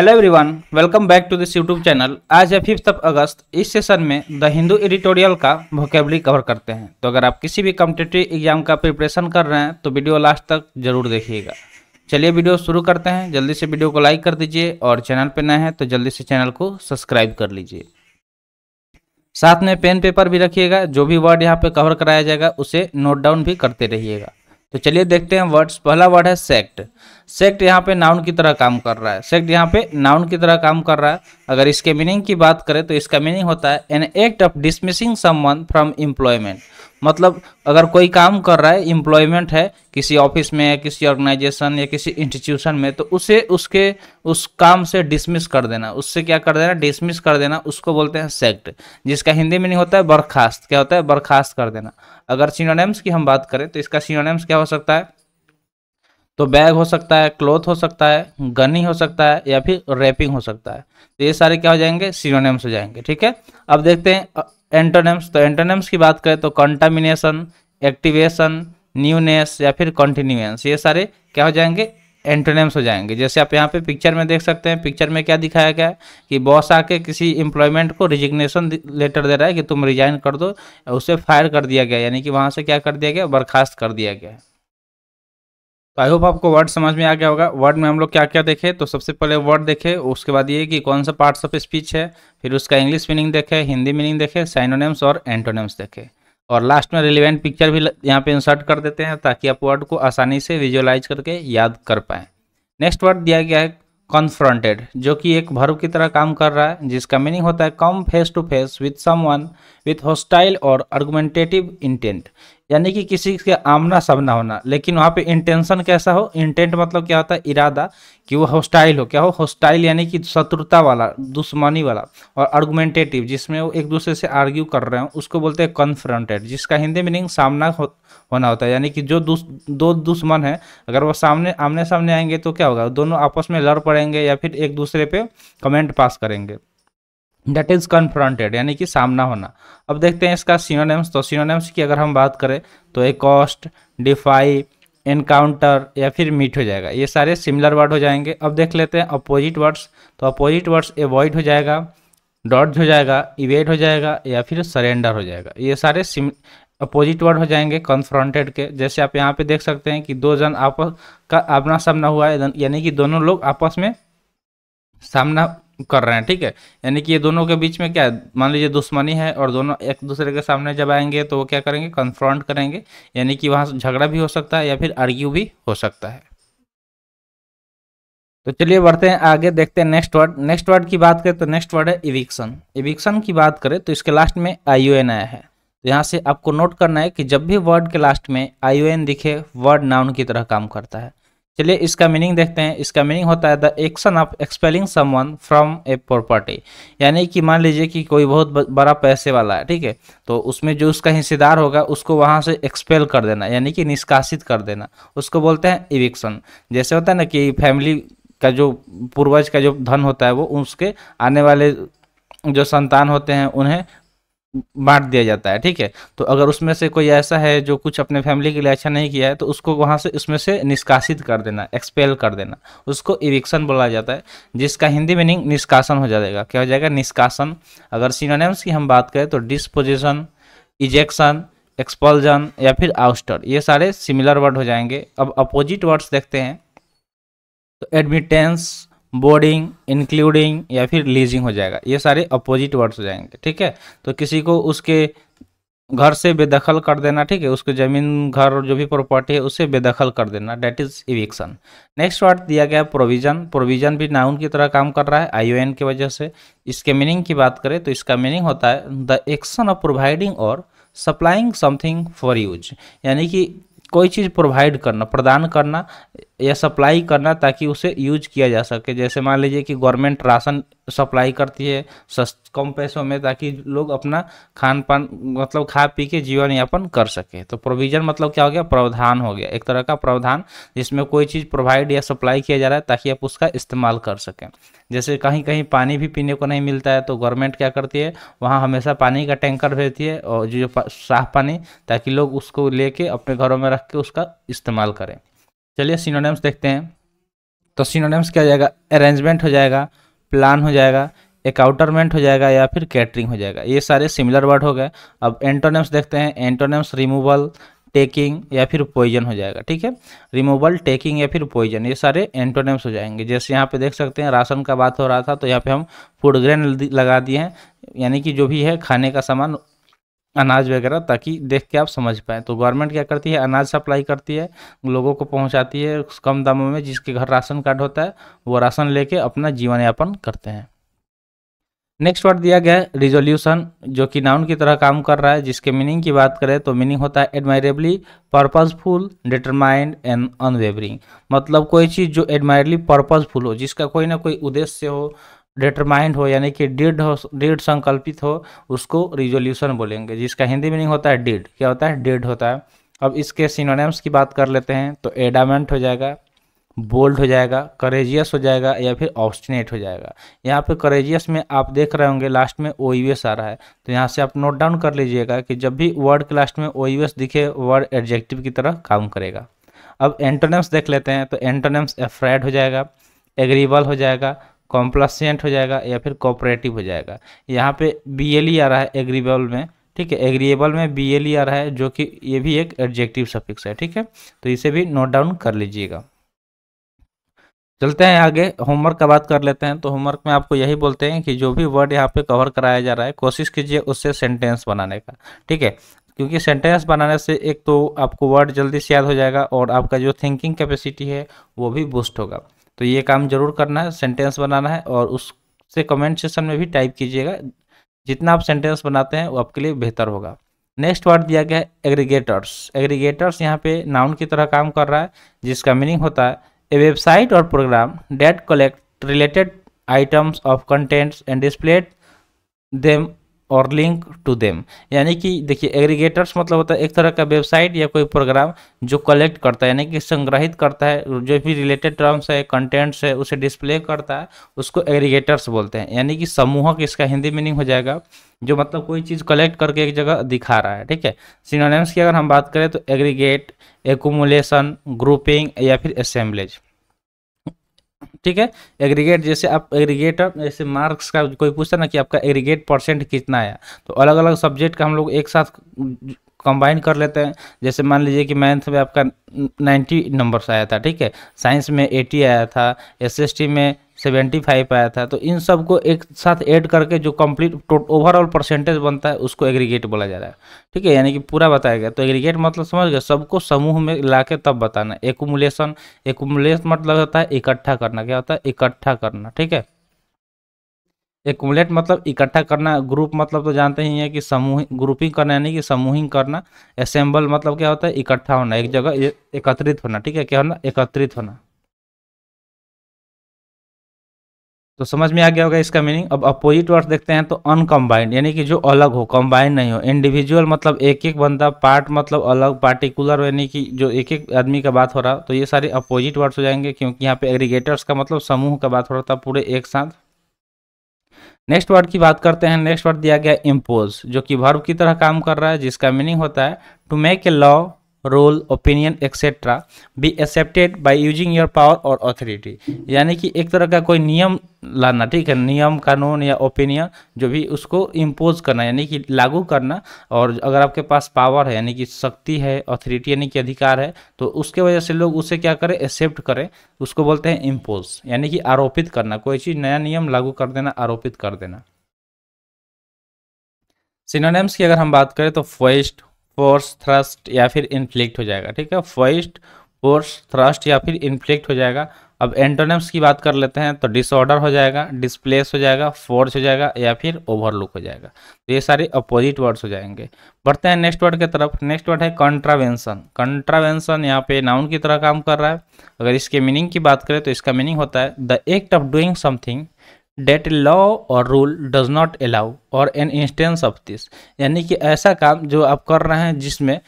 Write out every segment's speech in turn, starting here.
hello everyone welcome back to this YouTube channel आज है fifth of अगस्त इस session में द हिंदू एडिटोरियल का वोकेबली कवर करते हैं तो अगर आप किसी भी कॉम्पिटेटिव एग्जाम का प्रिपरेशन कर रहे हैं तो वीडियो लास्ट तक जरूर देखिएगा चलिए वीडियो शुरू करते हैं जल्दी से वीडियो को लाइक कर दीजिए और चैनल पर नए हैं तो जल्दी से चैनल को सब्सक्राइब कर लीजिए साथ में पेन पेपर भी रखिएगा जो भी वर्ड यहाँ पर कवर कराया जाएगा उसे नोट डाउन भी करते रहिएगा तो चलिए देखते हैं वर्ड्स पहला वर्ड है सेक्ट सेक्ट यहाँ पे नाउन की तरह काम कर रहा है सेक्ट यहाँ पे नाउन की तरह काम कर रहा है अगर इसके मीनिंग की बात करें तो इसका मीनिंग होता है an act of dismissing someone from employment मतलब अगर कोई काम कर रहा है एम्प्लॉयमेंट है किसी ऑफिस में या किसी ऑर्गेनाइजेशन या किसी इंस्टीट्यूशन में तो उसे उसके उस काम से डिसमिस कर देना उससे क्या कर देना डिसमिस कर देना उसको बोलते हैं सेक्ट जिसका हिंदी मीनिंग होता है बर्खास्त क्या होता है बर्खास्त कर देना अगर सिनोनेम्स की हम बात करें तो इसका सीनोनेम्स क्या हो सकता है तो बैग हो सकता है क्लोथ हो सकता है गनी हो सकता है या फिर रैपिंग हो सकता है तो ये सारे क्या हो जाएंगे सीरोनेम्स हो जाएंगे ठीक है अब देखते हैं एंटोनेम्स तो एंटोनेम्स की बात करें तो कंटामिनेशन एक्टिवेशन न्यूनेस या फिर कंटिन्यूएंस ये सारे क्या हो जाएंगे एंटोनेम्स हो जाएंगे जैसे आप यहाँ पे पिक्चर में देख सकते हैं पिक्चर में क्या दिखाया गया है कि बॉस आके किसी एम्प्लॉयमेंट को रिजिग्नेशन लेटर दे रहा है कि तुम रिजाइन कर दो उसे फायर कर दिया गया यानी कि वहाँ से क्या कर दिया गया बर्खास्त कर दिया गया तो आई होप आपको वर्ड समझ में आ गया होगा वर्ड में हम लोग क्या क्या देखे तो सबसे पहले वर्ड देखे उसके बाद ये कि कौन सा पार्ट्स ऑफ स्पीच है फिर उसका इंग्लिश मीनिंग देखे हिंदी मीनिंग देखे साइनोनेम्स और एंटोनेम्स देखे और लास्ट में रिलेवेंट पिक्चर भी यहाँ पे इंसर्ट कर देते हैं ताकि आप वर्ड को आसानी से विजुअलाइज करके याद कर पाएँ नेक्स्ट वर्ड दिया गया है कॉन्फ्रंटेड जो कि एक भर्व की तरह काम कर रहा है जिसका मीनिंग होता है come face to face with one with hostile or argumentative intent यानी कि किसी के आमना सामना होना लेकिन वहाँ पे इंटेंशन कैसा हो इंटेंट मतलब क्या होता है इरादा कि वो हॉस्टाइल हो क्या हो हॉस्टाइल यानी कि शत्रुता वाला दुश्मनी वाला और आर्गुमेंटेटिव जिसमें वो एक दूसरे से आर्ग्यू कर रहे हो उसको बोलते हैं कन्फ्रंटेड जिसका हिंदी मीनिंग सामना हो, होना होता है यानी कि जो दुस, दो दुश्मन है अगर वो सामने आमने सामने आएंगे तो क्या होगा दोनों आपस में लड़ पड़ेंगे या फिर एक दूसरे पर कमेंट पास करेंगे डेट इज कन्फ्रंटेड यानी कि सामना होना अब देखते हैं इसका सिनोनेम्स तो सिनोनेम्स की अगर हम बात करें तो एक कॉस्ट डिफाई एनकाउंटर या फिर मीट हो जाएगा ये सारे सिमिलर वर्ड हो जाएंगे अब देख लेते हैं अपोजिट वर्ड्स तो अपोजिट वर्ड्स एवॉइड हो जाएगा डॉट हो जाएगा इवेट हो जाएगा या फिर सरेंडर हो जाएगा ये सारे सिम अपोजिट वर्ड हो जाएंगे कन्फ्रंटेड के जैसे आप यहाँ पे देख सकते हैं कि दो जन आपस का आमना सामना हुआ है यानी कि दोनों लोग आपस में सामना कर रहे हैं ठीक है यानी कि ये दोनों के बीच में क्या है मान लीजिए दुश्मनी है और दोनों एक दूसरे के सामने जब आएंगे तो वो क्या करेंगे कन्फ्रंट करेंगे यानी कि वहाँ झगड़ा भी हो सकता है या फिर आर्ग्यू भी हो सकता है तो चलिए बढ़ते हैं आगे देखते हैं नेक्स्ट वर्ड नेक्स्ट वर्ड की बात करें तो नेक्स्ट वर्ड है इविक्सन इविक्सन की बात करें तो इसके लास्ट में आई आया है तो यहाँ से आपको नोट करना है कि जब भी वर्ड के लास्ट में आई दिखे वर्ड नाउन की तरह काम करता है चलिए इसका मीनिंग देखते हैं इसका मीनिंग होता है the action of expelling someone from a property यानी कि मान लीजिए कि कोई बहुत बड़ा पैसे वाला है ठीक है तो उसमें जो उसका हिस्सेदार होगा उसको वहां से एक्सपेल कर देना यानी कि निष्कासित कर देना उसको बोलते हैं इविक्शन जैसे होता है ना कि फैमिली का जो पूर्वज का जो धन होता है वो उसके आने वाले जो संतान होते हैं उन्हें बांट दिया जाता है ठीक है तो अगर उसमें से कोई ऐसा है जो कुछ अपने फैमिली के लिए अच्छा नहीं किया है तो उसको वहाँ से उसमें से निष्कासित कर देना एक्सपेल कर देना उसको इविक्शन बोला जाता है जिसका हिंदी मीनिंग निष्कासन हो जाएगा क्या हो जाएगा निष्कासन अगर सीनानेम्स की हम बात करें तो डिस्पोजिशन इजेक्शन एक्सपल्जन या फिर आउस्टर ये सारे सिमिलर वर्ड हो जाएंगे अब अपोजिट वर्ड्स देखते हैं तो एडमिटेंस बोर्डिंग इंक्लूडिंग या फिर लीजिंग हो जाएगा ये सारे अपोजिट वर्ड्स हो जाएंगे ठीक है तो किसी को उसके घर से बेदखल कर देना ठीक है उसके ज़मीन घर जो भी प्रॉपर्टी है उसे बेदखल कर देना that is eviction next word दिया गया प्रोविज़न प्रोविज़न भी नाउन की तरह काम कर रहा है आई की वजह से इसके मीनिंग की बात करें तो इसका मीनिंग होता है the action of providing or supplying something for use यानी कि कोई चीज़ प्रोवाइड करना प्रदान करना या सप्लाई करना ताकि उसे यूज किया जा सके जैसे मान लीजिए कि गवर्नमेंट राशन सप्लाई करती है सस्त कम पैसों में ताकि लोग अपना खान पान मतलब खा पी के जीवन यापन कर सके तो प्रोविज़न मतलब क्या हो गया प्रावधान हो गया एक तरह का प्रावधान जिसमें कोई चीज़ प्रोवाइड या सप्लाई किया जा रहा है ताकि आप उसका इस्तेमाल कर सकें जैसे कहीं कहीं पानी भी पीने को नहीं मिलता है तो गवर्नमेंट क्या करती है वहाँ हमेशा पानी का टैंकर भेजती है और जो साफ पानी ताकि लोग उसको लेके अपने घरों में रख के उसका इस्तेमाल करें चलिए सिनोनिम्स देखते हैं तो सिनोनिम्स क्या हो जाएगा अरेंजमेंट हो जाएगा प्लान हो जाएगा एकाउटरमेंट हो जाएगा या फिर कैटरिंग हो जाएगा ये सारे सिमिलर वर्ड हो गए अब एंटोनिम्स देखते हैं एंटोनिम्स रिमूवल टेकिंग या फिर पॉइजन हो जाएगा ठीक है रिमूवल टेकिंग या फिर पॉइजन ये सारे एंटोनिम्स हो जाएंगे जैसे यहाँ पे देख सकते हैं राशन का बात हो रहा था तो यहाँ पे हम फूड ग्रेन लगा दिए हैं यानी कि जो भी है खाने का सामान अनाज वगैरह ताकि देख के आप समझ पाएँ तो गवर्नमेंट क्या करती है अनाज सप्लाई करती है लोगों को पहुंचाती है कम दामों में जिसके घर राशन कार्ड होता है वो राशन लेके अपना जीवन यापन करते हैं नेक्स्ट वर्ड दिया गया है रिजोल्यूशन जो कि नाउन की तरह काम कर रहा है जिसके मीनिंग की बात करें तो मीनिंग होता है admirably purposeful determined and unwavering मतलब कोई चीज़ जो एडमायरली पर्पजफुल हो जिसका कोई ना कोई उद्देश्य हो डिटरमाइंड हो यानी कि डिड हो डिड संकल्पित हो उसको रिजोल्यूशन बोलेंगे जिसका हिंदी मीनिंग होता है डिड क्या होता है डिड होता है अब इसके सिनोनिम्स की बात कर लेते हैं तो एडामेंट हो जाएगा बोल्ड हो जाएगा करेजियस हो जाएगा या फिर ऑब्स्टिनेट हो जाएगा यहाँ पे करेजियस में आप देख रहे होंगे लास्ट में ओ आ रहा है तो यहाँ से आप नोट डाउन कर लीजिएगा कि जब भी वर्ड के लास्ट में ओ दिखे वर्ड एडजेक्टिव की तरह काम करेगा अब एंटोनेम्स देख लेते हैं तो एंटोनेम्स एफ्रेड हो जाएगा एग्रीबल हो जाएगा कॉम्प्लासेंट हो जाएगा या फिर कॉपरेटिव हो जाएगा यहाँ पे बी एल ई आ रहा है एग्रीबल में ठीक है एग्रीएबल में बी एल ई आ रहा है जो कि ये भी एक एडजेक्टिव सफिक्स है ठीक है तो इसे भी नोट डाउन कर लीजिएगा चलते हैं आगे होमवर्क का बात कर लेते हैं तो होमवर्क में आपको यही बोलते हैं कि जो भी वर्ड यहाँ पे कवर कराया जा रहा है कोशिश कीजिए उससे सेंटेंस बनाने का ठीक है क्योंकि सेंटेंस बनाने से एक तो आपको वर्ड जल्दी से याद हो जाएगा और आपका जो थिंकिंग कैपेसिटी है वो भी बूस्ट होगा तो ये काम जरूर करना है सेंटेंस बनाना है और उससे कमेंट सेशन में भी टाइप कीजिएगा जितना आप सेंटेंस बनाते हैं वो आपके लिए बेहतर होगा नेक्स्ट वर्ड दिया गया है एग्रीगेटर्स एग्रीगेटर्स यहाँ पे नाउन की तरह काम कर रहा है जिसका मीनिंग होता है a website or program that collect related items of contents and displays them or link to them यानी कि देखिए एग्रीगेटर्स मतलब होता है एक तरह का वेबसाइट या कोई प्रोग्राम जो कलेक्ट करता है यानी कि संग्रहित करता है जो भी रिलेटेड टर्म्स है कंटेंट्स है उसे डिस्प्ले करता है उसको एग्रीगेटर्स बोलते हैं यानी कि समूहक इसका हिंदी मीनिंग हो जाएगा जो मतलब कोई चीज़ कलेक्ट करके एक जगह दिखा रहा है ठीक है सिनोनेम्स की अगर हम बात करें तो एग्रीगेट एकुमुलेशन ग्रुपिंग या फिर असेंबलेज ठीक है एग्रीगेट जैसे आप एग्रीगेटर जैसे मार्क्स का कोई पूछता ना कि आपका एग्रीगेट परसेंट कितना आया तो अलग अलग सब्जेक्ट का हम लोग एक साथ कंबाइन कर लेते हैं जैसे मान लीजिए कि मैथ में आपका नाइन्टी नंबर्स आया था ठीक है साइंस में एटी आया था एसएसटी में सेवेंटी फाइव आया था तो इन सब को एक साथ ऐड करके जो कंप्लीट ओवरऑल परसेंटेज बनता है उसको एग्रीगेट बोला जा रहा है ठीक है यानी कि पूरा बताया गया तो एग्रीगेट मतलब समझ गए सबको समूह में ला के तब बताना एकुमुलेशन एकुमुलेशन मतलब होता है इकट्ठा करना क्या होता है इकट्ठा करना ठीक है एकुमुलेट मतलब इकट्ठा करना ग्रुप मतलब तो जानते ही हैं कि समूह ग्रुपिंग करना यानी कि समूहिंग करना असेंबल मतलब क्या होता है इकट्ठा होना एक जगह एकत्रित होना ठीक है क्या होना एकत्रित होना तो समझ में आ गया होगा इसका मीनिंग अब अपोजिट वर्ड देखते हैं तो अनकम्बाइंड यानी कि जो अलग हो कम्बाइंड नहीं हो इंडिविजुअल मतलब एक एक बंदा पार्ट मतलब अलग पार्टिकुलर यानी कि जो एक एक आदमी का बात हो रहा तो ये सारे अपोजिट वर्ड्स हो जाएंगे क्योंकि यहाँ पे एग्रीगेटर्स का मतलब समूह का बात हो रहा था पूरे एक साथ नेक्स्ट वर्ड की बात करते हैं नेक्स्ट वर्ड दिया गया इम्पोज जो कि भर्व की तरह काम कर रहा है जिसका मीनिंग होता है to make a law rule opinion etcetera be accepted by using your power or authority यानी कि एक तरह का कोई नियम लाना ठीक है नियम कानून या ओपिनियन जो भी उसको इम्पोज करना यानी कि लागू करना और अगर आपके पास पावर है यानी कि शक्ति है अथॉरिटी यानी कि अधिकार है तो उसके वजह से लोग उसे क्या करें एक्सेप्ट करें उसको बोलते हैं इम्पोज यानी कि आरोपित करना कोई चीज़ नया नियम लागू कर देना आरोपित कर देना सिनोनेम्स की अगर हम बात करें तो फर्स्ट फोर्स थ्रस्ट या फिर इन्फ्लिक्ट हो जाएगा ठीक है फर्स्ट फोर्स थ्रस्ट या फिर इन्फ्लिक्ट हो जाएगा अब एंटोनम्स की बात कर लेते हैं तो डिसऑर्डर हो जाएगा डिस्प्लेस हो जाएगा फोर्स हो जाएगा या फिर ओवरलुक हो जाएगा तो ये सारे अपोजिट वर्ड्स हो जाएंगे बढ़ते हैं नेक्स्ट वर्ड की तरफ नेक्स्ट वर्ड है कंट्रावेंशन कंट्रावेंशन यहाँ पे नाउन की तरह काम कर रहा है अगर इसके मीनिंग की बात करें तो इसका मीनिंग होता है the act of doing something that law or rule does not allow or an instance of this यानी कि ऐसा काम जो आप कर रहे हैं जिसमें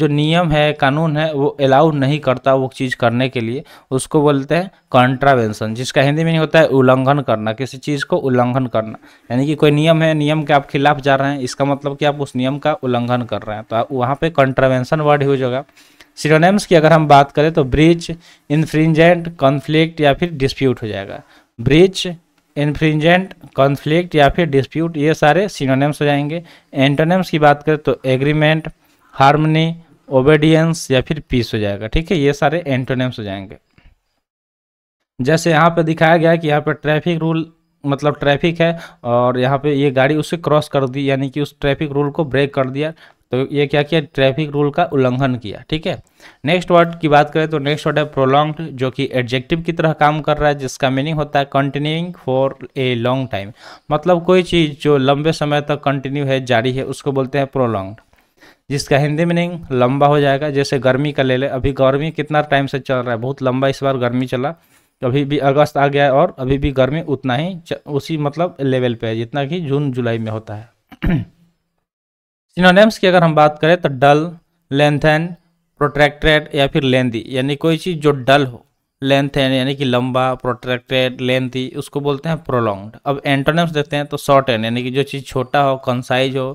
जो नियम है कानून है वो अलाउ नहीं करता वो चीज़ करने के लिए उसको बोलते हैं कॉन्ट्रावेंशन जिसका हिंदी में होता है उल्लंघन करना किसी चीज़ को उल्लंघन करना यानी कि कोई नियम है नियम के आप खिलाफ जा रहे हैं इसका मतलब कि आप उस नियम का उल्लंघन कर रहे हैं तो वहाँ पर कॉन्ट्रावेंशन वर्ड यूज होगा सिरोनेम्स की अगर हम बात करें तो ब्रिज इन्फ्रिंजेंट कॉन्फ्लिक्ट या फिर डिस्प्यूट हो जाएगा ब्रिज इन्फ्रिंजेंट कॉन्फ्लिक्ट या फिर डिस्प्यूट ये सारे सिनोनेम्स हो जाएंगे एंटोनेम्स की बात करें तो एग्रीमेंट हार्मनी ओबेडियंस या फिर पीस हो जाएगा ठीक है ये सारे एंटोनेम्स हो जाएंगे जैसे यहाँ पर दिखाया गया कि यहाँ पर ट्रैफिक रूल मतलब ट्रैफिक है और यहाँ पे ये गाड़ी उसे क्रॉस कर दी यानी कि उस ट्रैफिक रूल को ब्रेक कर दिया तो ये क्या किया ट्रैफिक रूल का उल्लंघन किया ठीक है नेक्स्ट वर्ड की बात करें तो नेक्स्ट वर्ड है प्रोलॉन्ग जो कि एडजेक्टिव की तरह काम कर रहा है जिसका मीनिंग होता है continuing for a long time मतलब कोई चीज़ जो लंबे समय तक कंटिन्यू है जारी है उसको बोलते हैं प्रोलॉन्ग जिसका हिंदी मीनिंग लंबा हो जाएगा जैसे गर्मी का ले ले अभी गर्मी कितना टाइम से चल रहा है बहुत लंबा इस बार गर्मी चला अभी भी अगस्त आ गया है और अभी भी गर्मी उतना ही उसी मतलब लेवल पे है जितना कि जून जुलाई में होता है सिनोनेम्स की अगर हम बात करें तो डल लेंथन प्रोट्रैक्टेड या फिर लेंदी यानी कोई चीज़ जो डल हो लेंथन यानी कि लंबा प्रोट्रैक्टेड लेंथी उसको बोलते हैं प्रोलॉन्ग्ड अब एंटोनेम्स देखते हैं तो शॉर्ट एन यानी कि जो चीज़ छोटा हो कंसाइज हो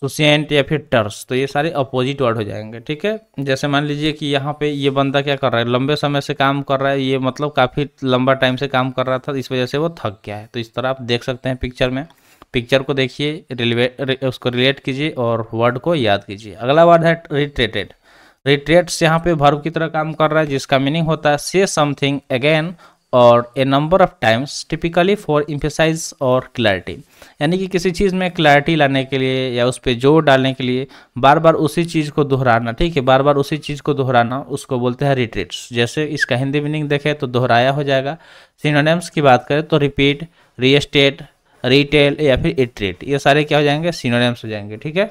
सुसेंट या फिर टर्स तो ये सारे अपोजिट वर्ड हो जाएंगे ठीक है जैसे मान लीजिए कि यहाँ पे ये बंदा क्या कर रहा है लंबे समय से काम कर रहा है ये मतलब काफ़ी लंबा टाइम से काम कर रहा था इस वजह से वो थक गया है तो इस तरह आप देख सकते हैं पिक्चर में पिक्चर को देखिए रिलेट उसको रिलेट कीजिए और वर्ड को याद कीजिए अगला वर्ड है रिट्रेटेड रिट्रेट्स यहाँ पे भर्व की तरह काम कर रहा है जिसका मीनिंग होता है से something again or a number of times typically for emphasize or clarity यानी कि किसी चीज़ में क्लैरिटी लाने के लिए या उस पर जोर डालने के लिए बार बार उसी चीज़ को दोहराना ठीक है बार बार उसी चीज़ को दोहराना उसको बोलते हैं रिट्रेट्स जैसे इसका हिंदी मीनिंग देखें तो दोहराया हो जाएगा सिनोनेम्स की बात करें तो रिपीट रीस्टेट रिटेल या फिर इटरेट ये सारे क्या हो जाएंगे सीनोनेम्स हो जाएंगे ठीक है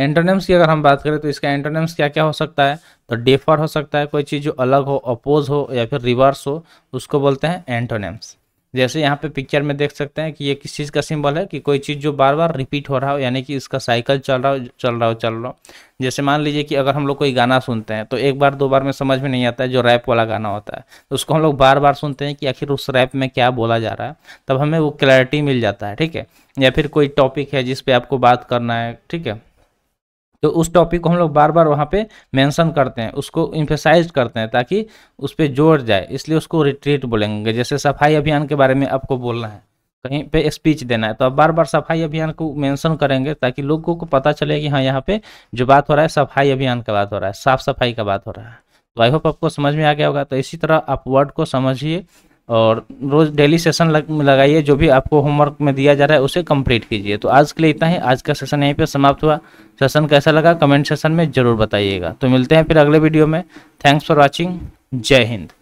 एंटोनेम्स की अगर हम बात करें तो इसका एंटोनेम्स क्या क्या हो सकता है तो डेफर हो सकता है कोई चीज़ जो अलग हो अपोज हो या फिर रिवर्स हो उसको बोलते हैं एंटोनेम्स जैसे यहाँ पे पिक्चर में देख सकते हैं कि ये किस चीज़ का सिंबल है कि कोई चीज़ जो बार बार रिपीट हो रहा हो यानी कि इसका साइकिल चल रहा हो चल रहा हो चल रहा हो जैसे मान लीजिए कि अगर हम लोग कोई गाना सुनते हैं तो एक बार दो बार में समझ में नहीं आता है जो रैप वाला गाना होता है तो उसको हम लोग बार बार सुनते हैं कि आखिर उस रैप में क्या बोला जा रहा है तब हमें वो क्लैरिटी मिल जाता है ठीक है या फिर कोई टॉपिक है जिस पर आपको बात करना है ठीक है तो उस टॉपिक को हम लोग बार बार वहाँ पे मेंशन करते हैं उसको इम्फेसाइज करते हैं ताकि उस पर जोर जाए इसलिए उसको रिट्रीट बोलेंगे जैसे सफाई अभियान के बारे में आपको बोलना है कहीं पे स्पीच देना है तो आप बार बार सफाई अभियान को मेंशन करेंगे ताकि लोगों को पता चले कि हाँ यहाँ पे जो बात हो रहा है सफाई अभियान का बात हो रहा है साफ सफाई का बात हो रहा है तो आई होप आपको समझ में आ गया होगा तो इसी तरह आप वर्ड को समझिए और रोज़ डेली सेशन लग, लगाइए जो भी आपको होमवर्क में दिया जा रहा है उसे कंप्लीट कीजिए तो आज के लिए इतना ही आज का सेशन यहीं पर समाप्त हुआ सेशन कैसा लगा कमेंट सेशन में ज़रूर बताइएगा तो मिलते हैं फिर अगले वीडियो में थैंक्स फॉर वॉचिंग जय हिंद